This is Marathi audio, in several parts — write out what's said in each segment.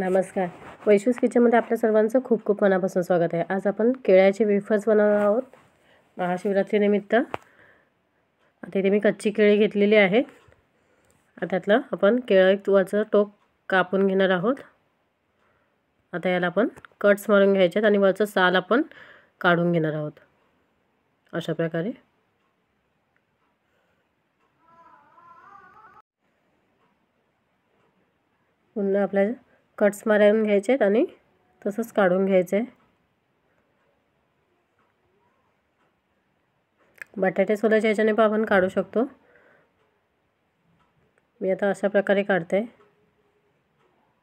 नमस्कार वैश्विक किचनमध्ये आपल्या सर्वांचं खूप खूप मनापासून स्वागत आहे आज आपण केळ्याचे वेफर्स बनवणार आहोत महाशिवरात्रीनिमित्त आता इथे मी कच्ची केळी घेतलेली आहे त्यातलं आपण केळं टोक कापून घेणार आहोत आता याला आपण कट्स मारून घ्यायच्यात आणि वरचं साल आपण काढून घेणार आहोत अशा प्रकारे पुन्हा आपल्या कट्स मारून घ्यायचे आहेत आणि तसंच काढून घ्यायचे बटाटे सोलाच्या ह्याच्याने पण आपण काढू शकतो मी आता अशा प्रकारे काढते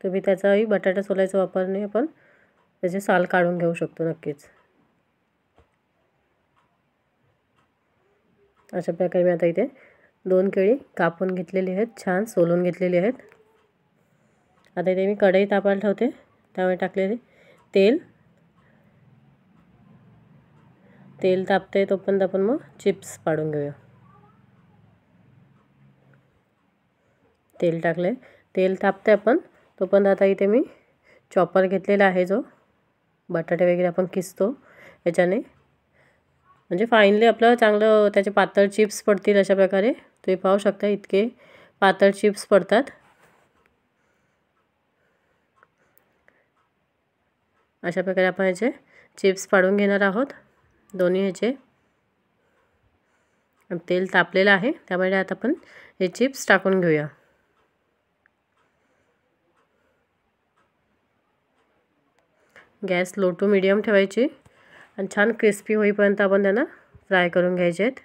तुम्ही त्याचाही बटाटा सोलायचा वापर नाही आपण त्याचे साल काढून घेऊ शकतो नक्कीच अशा प्रकारे मी आता इथे दोन केळी कापून घेतलेली आहेत छान सोलून घेतलेली आहेत आता इथे मी कढई तापायला ठेवते त्यामुळे टाकलेले तेल तेल तापते तोपर्यंत आपण मग चिप्स पाडून घेऊया तेल टाकले तेल तापते आपण तोपर्यंत आता इथे मी चॉपर घेतलेला आहे जो बटाटे वगैरे आपण किसतो याच्याने म्हणजे फाईनली आपलं चांगलं त्याचे पातळ चिप्स पडतील अशा प्रकारे तुम्ही पाहू शकता इतके पातळ चिप्स पडतात अशा प्रकारे आपण ह्याचे चिप्स पाडून घेणार आहोत दोन्ही ह्याचे तेल तापलेलं आहे त्यामुळे आता आपण हे चिप्स टाकून घेऊया गॅस लो टू मिडियम ठेवायची आणि छान क्रिस्पी होईपर्यंत आपण त्यांना फ्राय करून घ्यायचे आहेत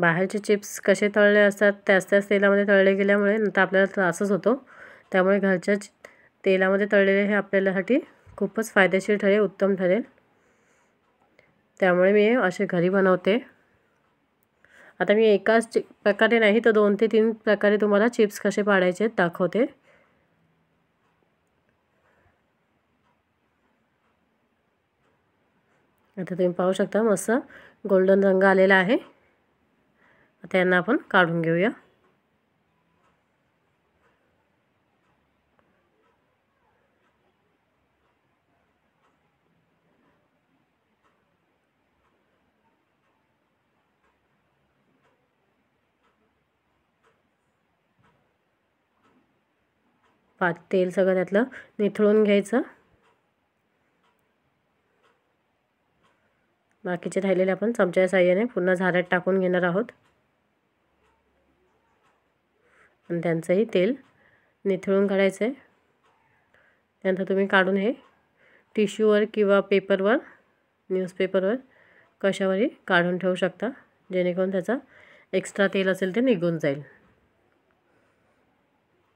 बाहेरचे चिप्स कसे तळले असतात त्याच त्याच तेलामध्ये तळले गेल्यामुळे नंतर आपल्याला त्रासच होतो त्यामुळे घरच्या तेलामध्ये तळलेले हे आपल्यासाठी खूपच फायदेशीर ठरेल उत्तम ठरेल त्यामुळे मी असे घरी बनवते आता मी एकाच प्रकारे नाही तर दोन ते तीन प्रकारे तुम्हाला चिप्स कसे पाडायचे दाखवते आता तुम्ही पाहू शकता मस्त गोल्डन रंग आलेला आहे आता यांना आपण काढून घेऊया पात तेल सगळं त्यातलं निथळून घ्यायचं बाकीचे राहिलेले आपण चमच्या साह्याने पूर्ण झाऱ्यात टाकून घेणार आहोत आणि त्यांचंही तेल निथळून काढायचं आहे त्यानंतर तुम्ही काढून हे टिश्यूवर किंवा पेपरवर न्यूजपेपरवर कशावरही काढून ठेवू शकता जेणेकरून त्याचा एक्स्ट्रा तेल असेल ते निघून जाईल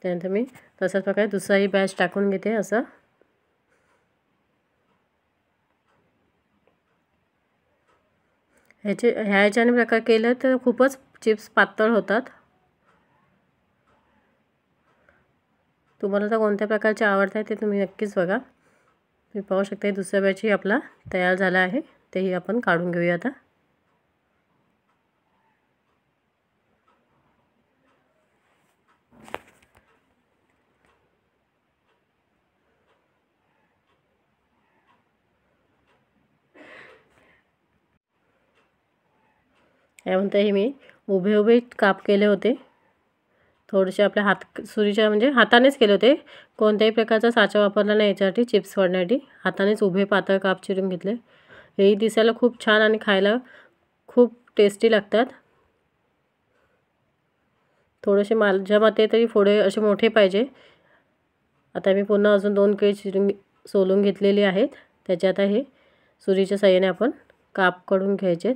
त्यानंतर मी तशाच प्रकारे दुसराही बॅच टाकून घेते असं ह्याचे ह्या ह्याच्याने प्रकार केलं तर खूपच चिप्स पातळ होतात तुम्हाला तर कोणत्या प्रकारचे आवडत आहे ते तुम्ही नक्कीच बघा तुम्ही पाहू शकता दुसऱ्या बॅचही आपला तयार झाला आहे तेही आपण काढून घेऊया आता काय म्हणता हे मी उभे उभे काप केले होते थोडेसे आपल्या हात सुरीच्या म्हणजे हातानेच केले होते कोणत्याही प्रकारचा साचा वापरला नाही याच्यासाठी चिप्स वाढण्यासाठी हातानेच उभे पातळ काप चिरून घेतले हेही दिसायला खूप छान आणि खायला खूप टेस्टी लागतात थोडेसे माझ्या मते तरी फोडे असे मोठे पाहिजे आता मी पुन्हा अजून दोन केळी चिरून सोलून घेतलेली आहेत त्याच्यात हे सुरीच्या साह्याने आपण काप करून घ्यायचेत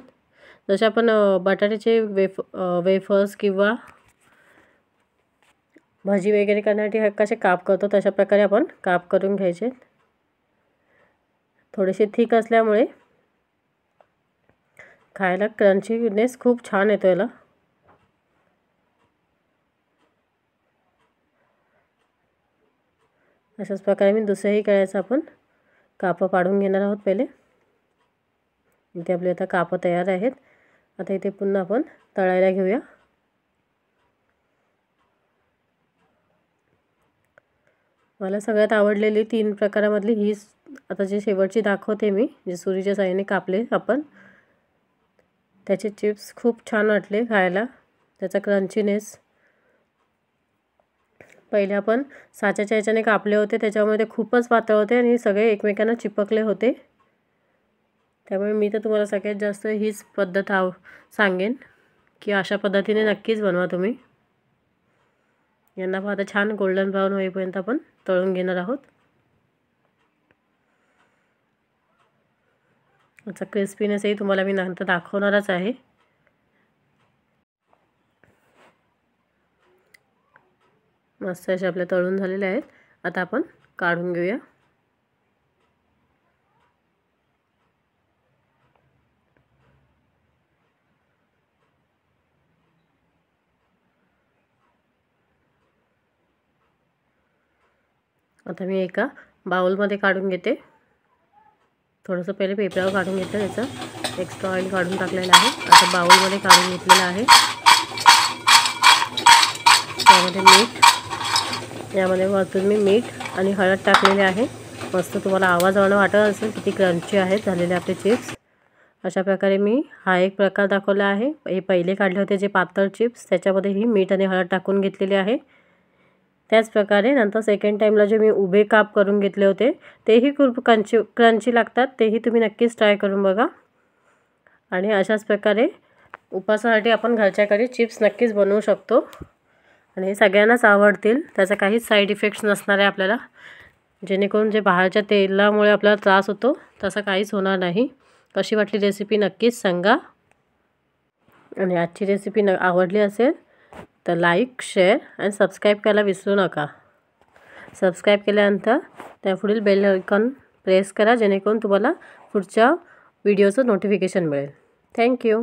जसे आपण बटाट्याचे वेफ वेफर्स किंवा भाजी वगैरे करण्यासाठी कसे काप करतो तशा प्रकारे आपण काप करून घ्यायचे थोडेसे थिक असल्यामुळे खायला क्रंचीनेस खूप छान येतो याला अशाच प्रकारे मी दुसऱ्याही करायचं आपण कापं पाडून घेणार आहोत पहिले इथे आपले आता कापं तयार आहेत आता इथे पुन्हा आपण तळायला घेऊया मला सगळ्यात आवडलेली तीन प्रकारामधली ही आता जे शेवटची दाखवते मी जे सुरीच्या साईने कापले आपण त्याचे चिप्स खूप छान वाटले खायला त्याचा क्रंचीनेस पहिले आपण साच्याच्या ह्याच्याने कापले होते त्याच्यामध्ये खूपच पातळ होते आणि सगळे एकमेकांना चिपकले होते त्यामुळे मी तर तुम्हाला सगळ्यात जास्त हीच पद्धत आव सांगेन की अशा पद्धतीने नक्कीच बनवा तुम्ही यांना आता छान गोल्डन ब्राऊन होईपर्यंत आपण तळून घेणार आहोत याचा क्रिस्पीनेसही तुम्हाला मी नंतर दाखवणारच आहे मस्त असे आपल्या तळून झालेले आहेत आता आपण काढून घेऊया आता मी एका बाउलमध्ये काढून घेते थोडंसं पहिले पेपरावर काढून घेतलं त्याचं एक्स्ट्रा ऑइल काढून टाकलेलं आहे आता बाउलमध्ये काढून घेतलेलं आहे त्यामध्ये मीठ यामध्ये वरतून मी मीठ आणि हळद टाकलेली आहे मस्त तुम्हाला आवाज आवाजानं वाटत असेल किती क्रंची आहेत झालेले आपले चिप्स अशा प्रकारे मी हा एक प्रकार दाखवला आहे हे पहिले काढले होते जे पातळ चिप्स त्याच्यामध्ये ही मीठ आणि हळद टाकून घेतलेली आहे त्याचप्रकारे नंतर सेकंड टाईमला जे मी उभे काप करून घेतले होते तेही खूप क्रंची क्रंची लागतात तेही तुम्ही नक्कीच ट्राय करून बघा आणि अशाच प्रकारे उपासासाठी आपण घरच्या घरी चिप्स नक्कीच बनवू शकतो आणि हे सगळ्यांनाच आवडतील त्याचा काहीच साईड इफेक्ट्स नसणार आहे आपल्याला जेणेकरून जे बाहेरच्या तेलामुळे आपल्याला त्रास होतो तसा काहीच होणार नाही कशी वाटली रेसिपी नक्कीच सांगा आणि आजची रेसिपी न आवडली असेल तर लाईक शेअर आणि सबस्क्राईब करायला विसरू नका सबस्क्राईब केल्यानंतर त्या पुढील बेल आयकॉन प्रेस करा जेणेकरून तुम्हाला पुढच्या व्हिडिओचं नोटिफिकेशन मिळेल थँक्यू